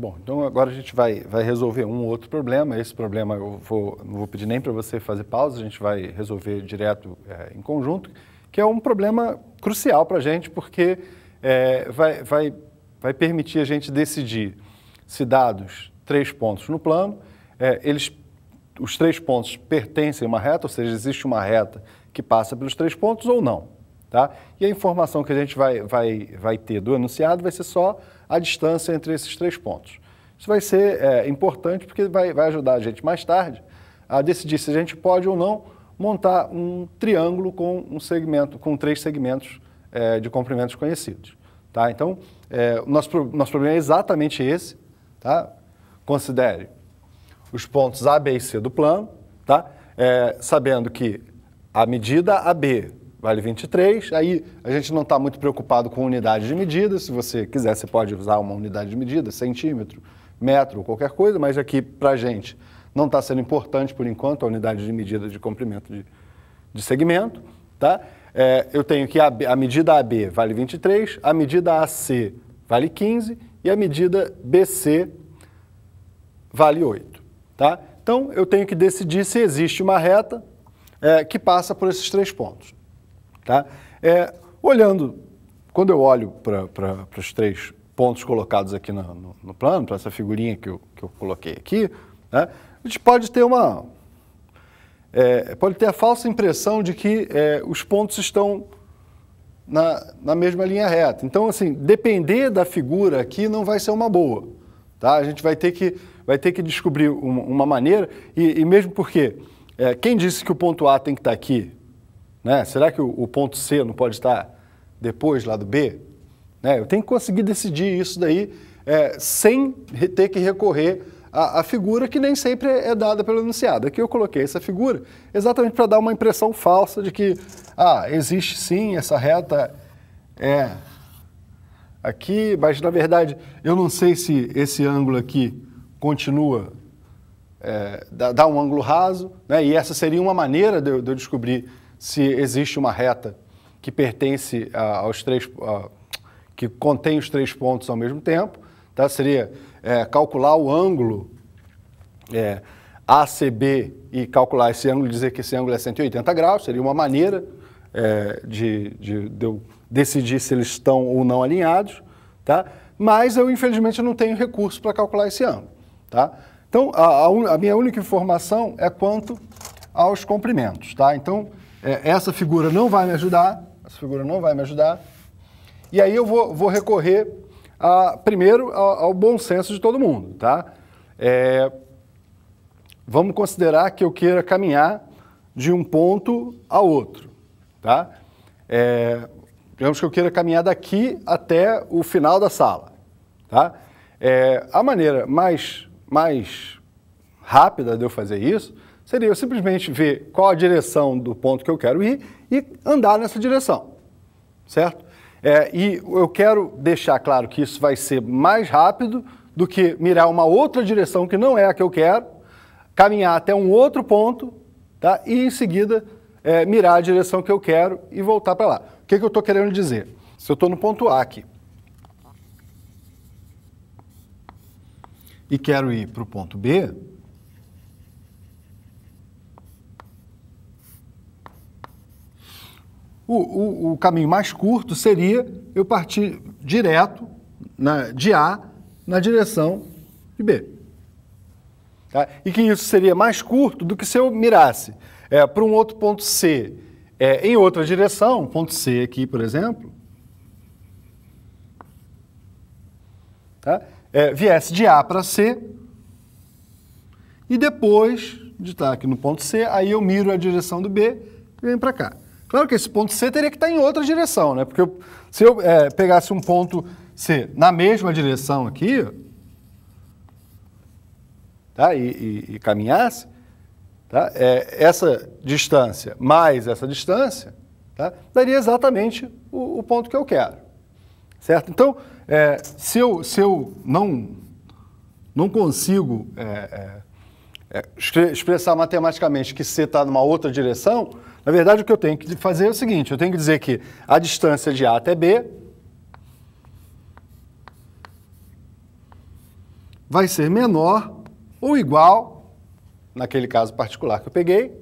Bom, então agora a gente vai, vai resolver um outro problema. Esse problema eu vou, não vou pedir nem para você fazer pausa, a gente vai resolver direto é, em conjunto, que é um problema crucial para a gente, porque é, vai, vai, vai permitir a gente decidir se dados três pontos no plano, é, eles, os três pontos pertencem a uma reta, ou seja, existe uma reta que passa pelos três pontos ou não. Tá? E a informação que a gente vai, vai, vai ter do enunciado vai ser só a distância entre esses três pontos. Isso vai ser é, importante porque vai, vai ajudar a gente mais tarde a decidir se a gente pode ou não montar um triângulo com um segmento, com três segmentos é, de comprimentos conhecidos. Tá? Então, é, o nosso, nosso problema é exatamente esse. Tá? Considere os pontos A, B e C do plano, tá? É, sabendo que a medida AB vale 23. Aí a gente não está muito preocupado com unidade de medida. Se você quiser, você pode usar uma unidade de medida, centímetro, metro, qualquer coisa, mas aqui para a gente não está sendo importante por enquanto a unidade de medida de comprimento de, de segmento. Tá? É, eu tenho que a, a medida AB vale 23, a medida AC vale 15 e a medida BC vale 8. Tá? Então eu tenho que decidir se existe uma reta é, que passa por esses três pontos. Tá? É, olhando, quando eu olho para os três pontos colocados aqui no, no, no plano, para essa figurinha que eu, que eu coloquei aqui, né, a gente pode ter uma. É, pode ter a falsa impressão de que é, os pontos estão na, na mesma linha reta. Então, assim, depender da figura aqui não vai ser uma boa. Tá? A gente vai ter que, vai ter que descobrir uma, uma maneira, e, e mesmo porque é, quem disse que o ponto A tem que estar tá aqui né? Será que o, ponto C não pode estar depois lá do B? Né? Eu tenho que conseguir decidir isso daí é, sem ter que recorrer à, à, figura que nem sempre é, é dada pelo enunciado. Aqui eu coloquei essa figura exatamente para dar uma impressão falsa de que ah, existe sim essa reta é aqui, mas na verdade eu não sei se esse ângulo aqui continua, é, dá, dá, um ângulo raso, né? e essa seria uma maneira de, de eu descobrir se existe uma reta que pertence a, aos três, a, que contém os três pontos ao mesmo tempo, tá? Seria é, calcular o ângulo é, ACB e calcular esse ângulo, dizer que esse ângulo é 180 graus, seria uma maneira é, de, de, de eu decidir se eles estão ou não alinhados, tá? Mas eu, infelizmente, não tenho recurso para calcular esse ângulo, tá? Então, a, a, a, minha única informação é quanto aos comprimentos, tá? Então, é, essa figura não vai me ajudar, essa figura não vai me ajudar. E aí eu vou, vou recorrer, a, primeiro, ao, ao, bom senso de todo mundo, tá? É, vamos considerar que eu queira caminhar de um ponto a outro, tá? É, digamos que eu queira caminhar daqui até o final da sala, tá? É, a maneira mais, mais rápida de eu fazer isso Seria eu simplesmente ver qual a direção do ponto que eu quero ir e andar nessa direção, certo? É, e eu quero deixar claro que isso vai ser mais rápido do que mirar uma outra direção que não é a que eu quero, caminhar até um outro ponto tá? e em seguida é, mirar a direção que eu quero e voltar para lá. O que, que eu estou querendo dizer? Se eu estou no ponto A aqui e quero ir para o ponto B, O, o, o caminho mais curto seria eu partir direto na, de A na direção de B. Tá? E que isso seria mais curto do que se eu mirasse é, para um outro ponto C é, em outra direção, ponto C aqui, por exemplo, tá? É, viesse de A para C e depois de estar aqui no ponto C, aí eu miro a direção do B e venho para cá. Claro que esse ponto C teria que estar em outra direção, né? Porque eu, se eu é, pegasse um ponto C na mesma direção aqui, tá? e, e, e caminhasse, tá? É, essa distância mais essa distância tá? daria exatamente o, o, ponto que eu quero. Certo? Então, é, se, eu, se eu não, não consigo é, é, é, expressar matematicamente que C está numa outra direção, na verdade o que eu tenho que fazer é o seguinte: eu tenho que dizer que a distância de A até B vai ser menor ou igual, naquele caso particular que eu peguei,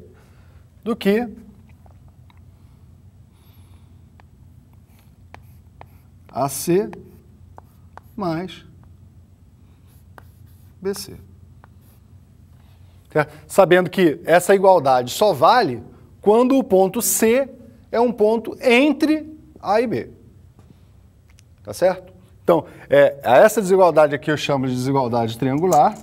do que AC mais BC sabendo que essa igualdade só vale quando o ponto C é um ponto entre A e B. Tá certo? Então, é, essa desigualdade aqui eu chamo de desigualdade triangular.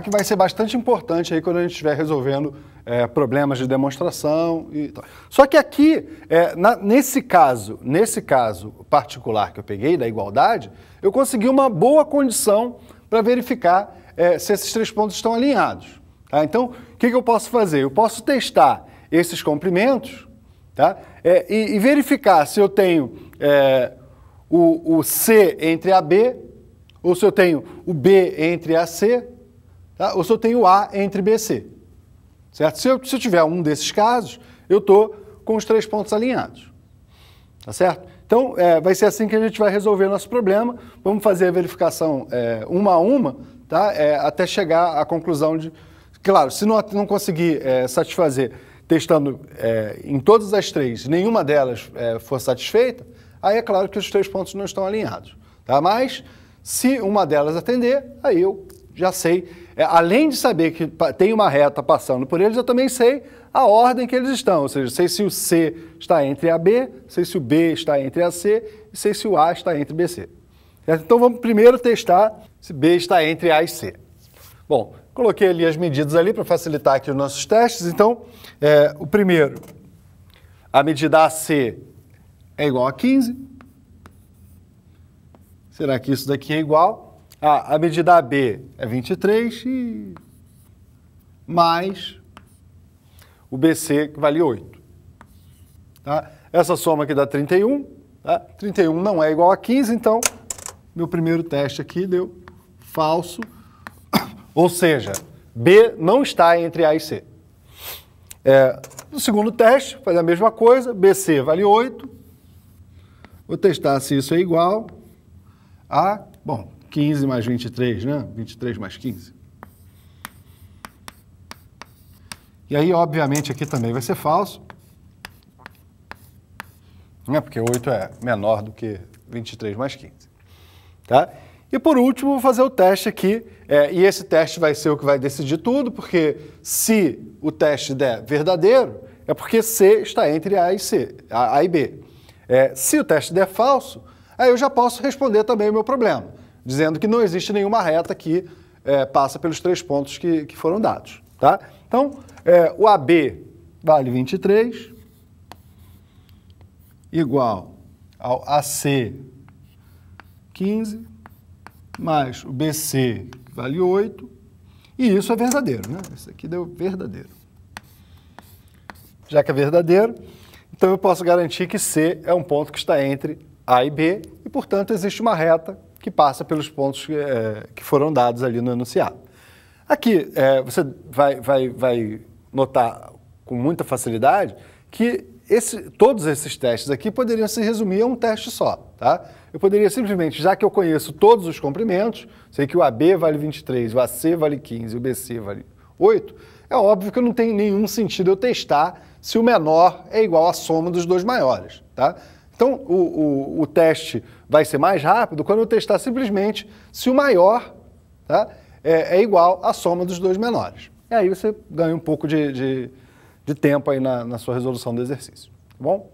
que vai ser bastante importante aí quando a gente estiver resolvendo é, problemas de demonstração e tal. Só que aqui, é, na, nesse caso, nesse caso particular que eu peguei da igualdade, eu consegui uma boa condição para verificar é, se esses três pontos estão alinhados. Tá? Então, o que, que eu posso fazer? Eu posso testar esses comprimentos tá? É, e, e, verificar se eu tenho é, o, o, C entre a B ou se eu tenho o B entre a C tá? ou se eu tenho A entre B e C. Certo? Se eu, se eu tiver um desses casos, eu estou com os três pontos alinhados. Tá certo? Então, é, vai ser assim que a gente vai resolver nosso problema. Vamos fazer a verificação é, uma a uma, tá? É, até chegar à conclusão de. Claro, se não, não conseguir é, satisfazer testando é, em todas as três, nenhuma delas é, for satisfeita, aí é claro que os três pontos não estão alinhados. Tá? Mas, se uma delas atender, aí eu já sei é, além de saber que tem uma reta passando por eles, eu também sei a ordem que eles estão. Ou seja, sei se o C está entre a B, sei se o B está entre a C e sei se o A está entre B e C. Então vamos primeiro testar se B está entre A e C. Bom, coloquei ali as medidas ali para facilitar aqui os nossos testes. Então, é, o primeiro, a medida AC é igual a 15. Será que isso daqui é igual? Ah, a medida AB é 23 e mais o BC, que vale 8. Tá? Essa soma aqui dá 31. Tá? 31 não é igual a 15, então meu primeiro teste aqui deu falso. Ou seja, B não está entre A e C. É, no segundo teste, fazer a mesma coisa, BC vale 8. Vou testar se isso é igual a... Bom, 15 mais 23, né? 23 mais 15. E aí, obviamente, aqui também vai ser falso. Né? Porque 8 é menor do que 23 mais 15. Tá? E por último, vou fazer o teste aqui. É, e esse teste vai ser o que vai decidir tudo, porque se o teste der verdadeiro, é porque C está entre A e C, A, a e B. É, se o teste der falso, aí eu já posso responder também o meu problema dizendo que não existe nenhuma reta que é, passa pelos três pontos que, que foram dados. Tá? Então, é, o AB vale 23, igual ao AC 15, mais o BC vale 8, e isso é verdadeiro, né? Isso aqui deu verdadeiro. Já que é verdadeiro, então eu posso garantir que C é um ponto que está entre A e B, e portanto existe uma reta que passa pelos pontos é, que foram dados ali no enunciado. Aqui, é, você vai, vai, vai notar com muita facilidade que esse, todos esses testes aqui poderiam se resumir a um teste só. Tá? Eu poderia simplesmente, já que eu conheço todos os comprimentos, sei que o AB vale 23, o AC vale 15, o BC vale 8, é óbvio que não tem nenhum sentido eu testar se o menor é igual à soma dos dois maiores. Tá? Então, o, o, o teste vai ser mais rápido quando eu testar simplesmente se o maior tá, é, é, igual à soma dos dois menores. E aí você ganha um pouco de, de, de tempo aí na, na sua resolução do exercício. Tá bom?